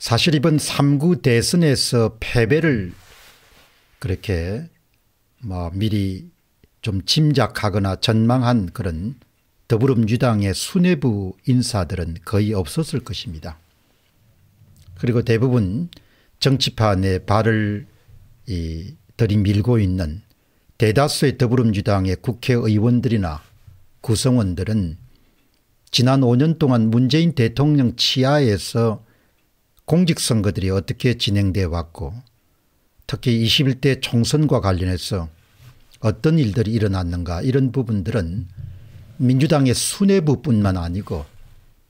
사실 이번 3구 대선에서 패배를 그렇게 뭐 미리 좀 짐작하거나 전망한 그런 더불어민주당의 수뇌부 인사들은 거의 없었을 것입니다. 그리고 대부분 정치판에 발을 이 들이밀고 있는 대다수의 더불어민주당의 국회의원들이나 구성원들은 지난 5년 동안 문재인 대통령 치하에서 공직선거들이 어떻게 진행돼 왔고 특히 21대 총선과 관련해서 어떤 일들이 일어났는가 이런 부분들은 민주당의 수뇌부뿐만 아니고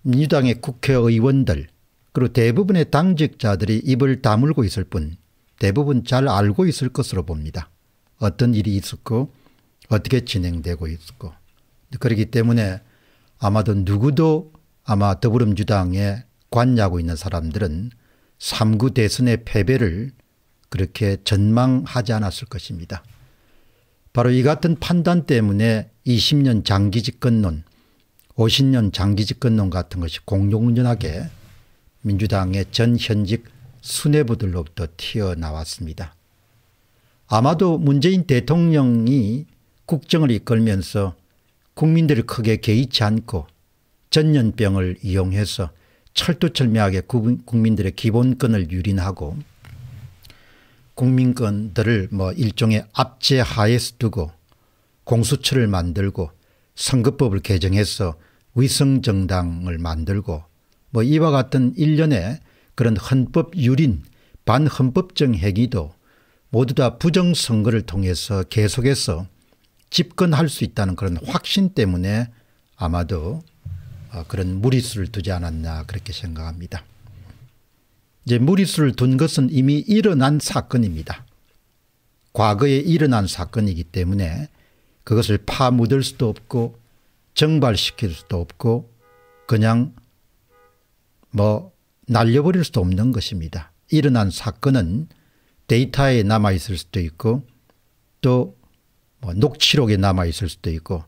민주당의 국회의원들 그리고 대부분의 당직자들이 입을 다물고 있을 뿐 대부분 잘 알고 있을 것으로 봅니다. 어떤 일이 있었고 어떻게 진행되고 있었고 그렇기 때문에 아마도 누구도 아마 더불어민주당의 관여하고 있는 사람들은 3구 대선의 패배를 그렇게 전망하지 않았을 것입니다. 바로 이 같은 판단 때문에 20년 장기 집권론 50년 장기 집권론 같은 것이 공룡전하게 민주당의 전 현직 수뇌부들로부터 튀어나왔습니다. 아마도 문재인 대통령이 국정을 이끌면서 국민들을 크게 개의치 않고 전염병을 이용해서 철두철미하게 국민들의 기본권을 유린하고 국민권들을 뭐 일종의 압제 하에서 두고 공수처를 만들고 선거법을 개정해서 위성정당을 만들고 뭐 이와 같은 일련의 그런 헌법 유린 반헌법적 행위도 모두 다 부정선거를 통해서 계속해서 집권할 수 있다는 그런 확신 때문에 아마도 아, 그런 무리수를 두지 않았나 그렇게 생각합니다. 이제 무리수를 둔 것은 이미 일어난 사건입니다. 과거에 일어난 사건이기 때문에 그것을 파묻을 수도 없고 정발시킬 수도 없고 그냥 뭐 날려버릴 수도 없는 것입니다. 일어난 사건은 데이터에 남아있을 수도 있고 또뭐 녹취록에 남아있을 수도 있고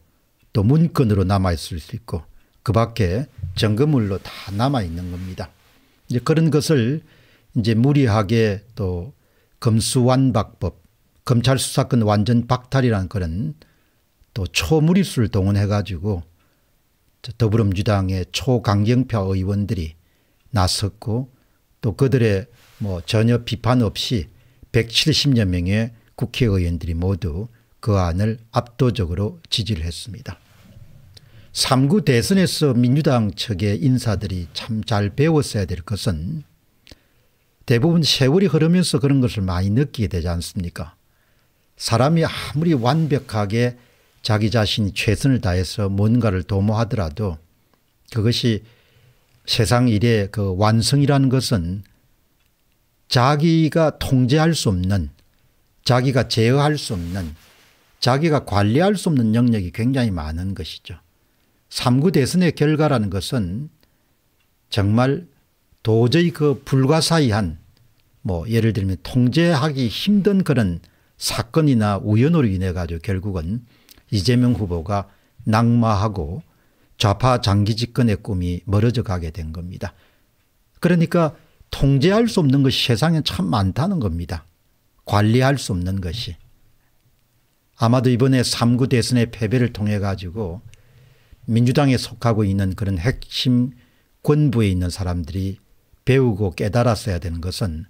또 문건으로 남아있을 수도 있고 그 밖에 증거물로 다 남아 있는 겁니다. 이제 그런 것을 이제 무리하게 또 검수완박법, 검찰 수사권 완전 박탈이라는 그런 또 초무리수를 동원해 가지고 더불어민주당의 초강경파 의원들이 나섰고 또 그들의 뭐 전혀 비판 없이 170여 명의 국회의원들이 모두 그 안을 압도적으로 지지를 했습니다. 3구 대선에서 민주당 측의 인사들이 참 잘 배웠어야 될 것은 대부분 세월이 흐르면서 그런 것을 많이 느끼게 되지 않습니까 사람이 아무리 완벽하게 자기 자신이 최선을 다해서 뭔가를 도모하더라도 그것이 세상 일의 그 완성이라는 것은 자기가 통제할 수 없는 자기가 제어할 수 없는 자기가 관리할 수 없는 영역이 굉장히 많은 것이죠. 3구 대선의 결과라는 것은 정말 도저히 그불가사의한뭐 예를 들면 통제하기 힘든 그런 사건이나 우연으로 인해 가지고 결국은 이재명 후보가 낙마하고 좌파 장기 집권의 꿈이 멀어져 가게 된 겁니다. 그러니까 통제할 수 없는 것이 세상에 참 많다는 겁니다. 관리할 수 없는 것이. 아마도 이번에 3구 대선의 패배를 통해 가지고 민주당에 속하고 있는 그런 핵심 권부에 있는 사람들이 배우고 깨달았어야 되는 것은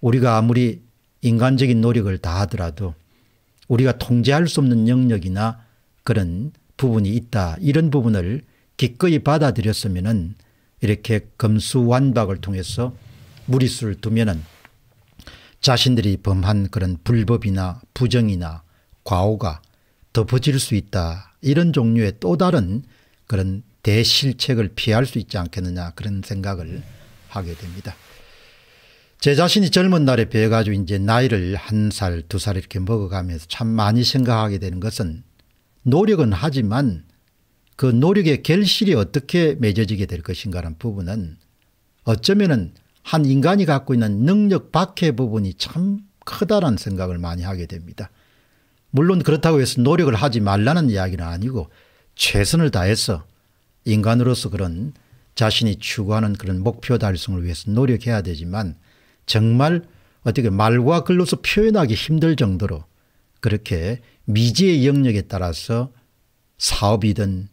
우리가 아무리 인간적인 노력을 다 하더라도 우리가 통제할 수 없는 영역이나 그런 부분이 있다. 이런 부분을 기꺼이 받아들였으면은 이렇게 검수완박을 통해서 무리수를 두면은 자신들이 범한 그런 불법이나 부정이나 과오가 덮어질 수 있다. 이런 종류의 또 다른 그런 대실책을 피할 수 있지 않겠느냐 그런 생각을 하게 됩니다. 제 자신이 젊은 날에 배워가지고 이제 나이를 한 살, 두 살 이렇게 먹어가면서 참 많이 생각하게 되는 것은 노력은 하지만 그 노력의 결실이 어떻게 맺어지게 될 것인가라는 부분은 어쩌면은 한 인간이 갖고 있는 능력 밖의 부분이 참 크다란 생각을 많이 하게 됩니다. 물론 그렇다고 해서 노력을 하지 말라는 이야기는 아니고 최선을 다해서 인간으로서 그런 자신이 추구하는 그런 목표 달성을 위해서 노력해야 되지만 정말 어떻게 말과 글로서 표현하기 힘들 정도로 그렇게 미지의 영역에 따라서 사업이든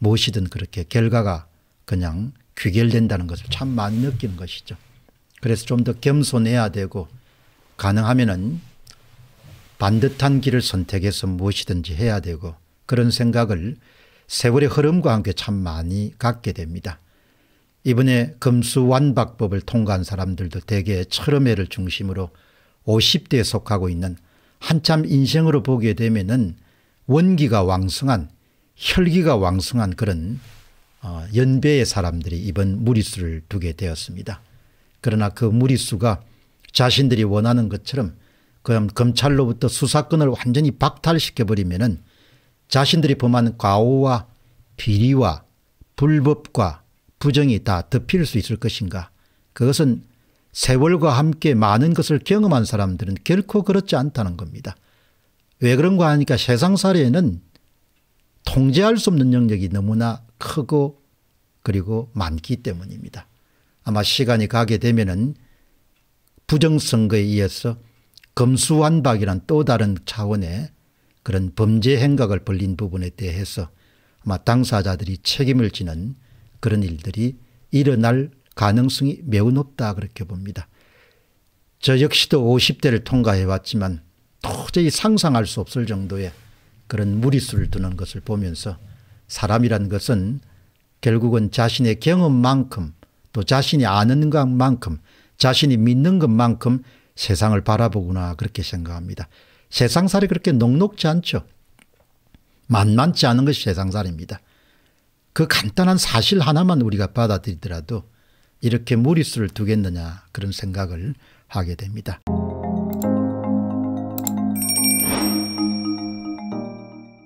무엇이든 그렇게 결과가 그냥 귀결된다는 것을 참 많이 느끼는 것이죠. 그래서 좀 더 겸손해야 되고 가능하면은 반듯한 길을 선택해서 무엇이든지 해야 되고 그런 생각을 세월의 흐름과 함께 참 많이 갖게 됩니다. 이번에 금수완박법을 통과한 사람들도 대개 철음회를 중심으로 50대에 속하고 있는 한참 인생으로 보게 되면은 원기가 왕성한 혈기가 왕성한 그런 어, 연배의 사람들이 이번 무리수를 두게 되었습니다. 그러나 그 무리수가 자신들이 원하는 것처럼 그럼 검찰로부터 수사권을 완전히 박탈시켜버리면은 자신들이 범한 과오와 비리와 불법과 부정이 다 덮일 수 있을 것인가. 그것은 세월과 함께 많은 것을 경험한 사람들은 결코 그렇지 않다는 겁니다. 왜 그런가 하니까 세상 사례에는 통제할 수 없는 영역이 너무나 크고 그리고 많기 때문입니다. 아마 시간이 가게 되면은 부정선거에 의해서 검수완박이란 또 다른 차원의 그런 범죄 행각을 벌린 부분에 대해서 아마 당사자들이 책임을 지는 그런 일들이 일어날 가능성이 매우 높다 그렇게 봅니다. 저 역시도 50대를 통과해 왔지만 도저히 상상할 수 없을 정도의 그런 무리수를 두는 것을 보면서 사람이란 것은 결국은 자신의 경험만큼 또 자신이 아는 것만큼 자신이 믿는 것만큼 세상을 바라보구나 그렇게 생각합니다. 세상살이 그렇게 녹록지 않죠. 만만치 않은 것이 세상살입니다. 그 간단한 사실 하나만 우리가 받아들이더라도 이렇게 무리수를 두겠느냐 그런 생각을 하게 됩니다.